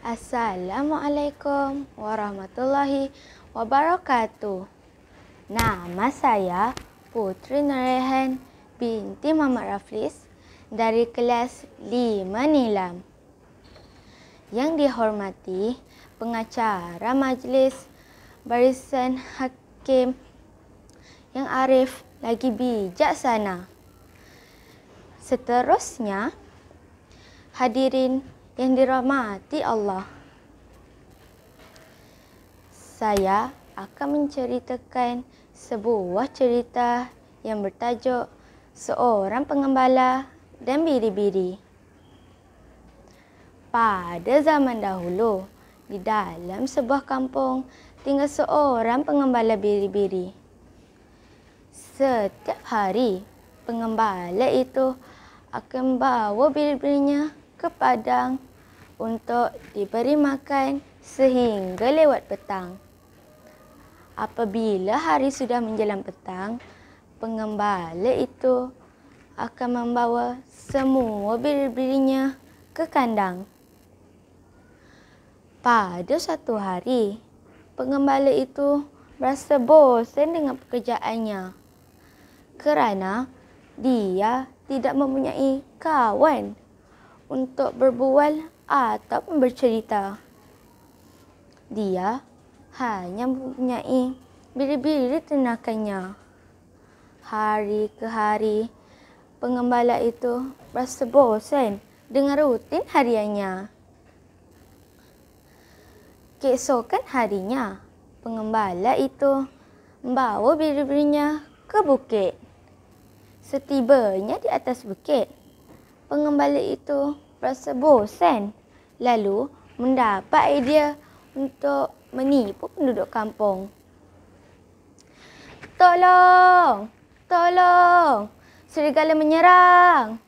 Assalamualaikum warahmatullahi wabarakatuh. Nama saya Putri Norehan binti Mama Raflis dari kelas 5 Nilam. Yang dihormati pengacara majlis barisan hakim yang arif lagi bijaksana. Seterusnya, hadirin yang dirahmati Allah. Saya akan menceritakan sebuah cerita yang bertajuk Seorang Pengembala dan Biri-Biri. Pada zaman dahulu, di dalam sebuah kampung tinggal seorang pengembala biri-biri. Setiap hari, pengembala itu akan bawa biri-birinya ke padang untuk diberi makan sehingga lewat petang. Apabila hari sudah menjelang petang, pengembala itu akan membawa semua biri-birinya ke kandang. Pada satu hari, pengembala itu merasa bosan dengan pekerjaannya kerana dia tidak mempunyai kawan untuk berbual atau bercerita. Dia hanya mempunyai biri-biri tenakannya. Hari ke hari, pengembala itu rasa bosan dengan rutin hariannya. Keesokan harinya, pengembala itu membawa biri-birinya ke bukit. Setibanya di atas bukit, pengembala itu rasa bosan lalu mendapat idea untuk menipu penduduk kampung. Tolong! Tolong! Serigala menyerang!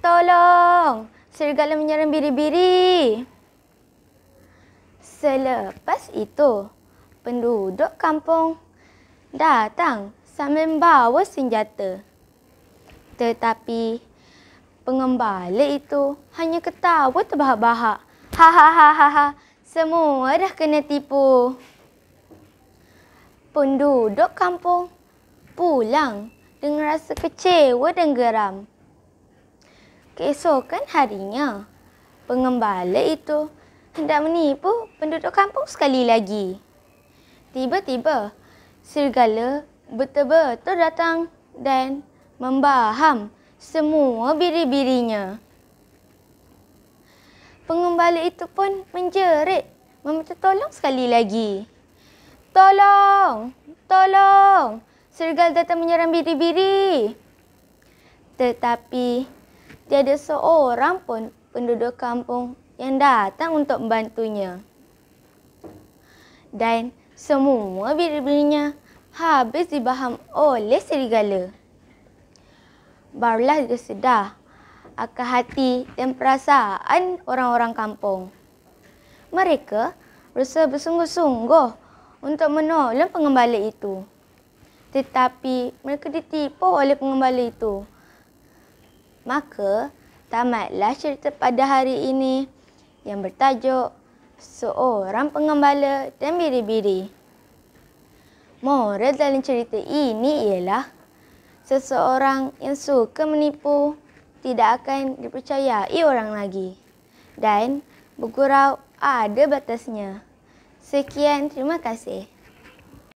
Tolong! Serigala menyerang biri-biri! Selepas itu, penduduk kampung datang sambil membawa senjata. Tetapi, pengembala itu hanya ketawa terbahak-bahak. Hahaha, ha, ha, ha, semua dah kena tipu. Penduduk kampung pulang dengan rasa kecewa dan geram. Keesokan harinya, pengembala itu hendak menipu penduduk kampung sekali lagi. Tiba-tiba, serigala betul-betul datang dan membaham semua biri-birinya. Pengembala itu pun menjerit, meminta tolong sekali lagi. Tolong! Tolong! Serigala datang menyerang biri-biri. Tetapi, tiada seorang pun penduduk kampung yang datang untuk membantunya. Dan semua biri-birinya habis dibaham oleh serigala. Barulah dia sedar akan hati dan perasaan orang-orang kampung. Mereka berusaha bersungguh-sungguh untuk menolong pengembala itu. Tetapi mereka ditipu oleh pengembala itu. Maka tamatlah cerita pada hari ini yang bertajuk Seorang Pengembala dan Biri-Biri. Moral dalam cerita ini ialah seseorang yang suka menipu tidak akan dipercayai orang lagi. Dan bergurau ada batasnya. Sekian, terima kasih.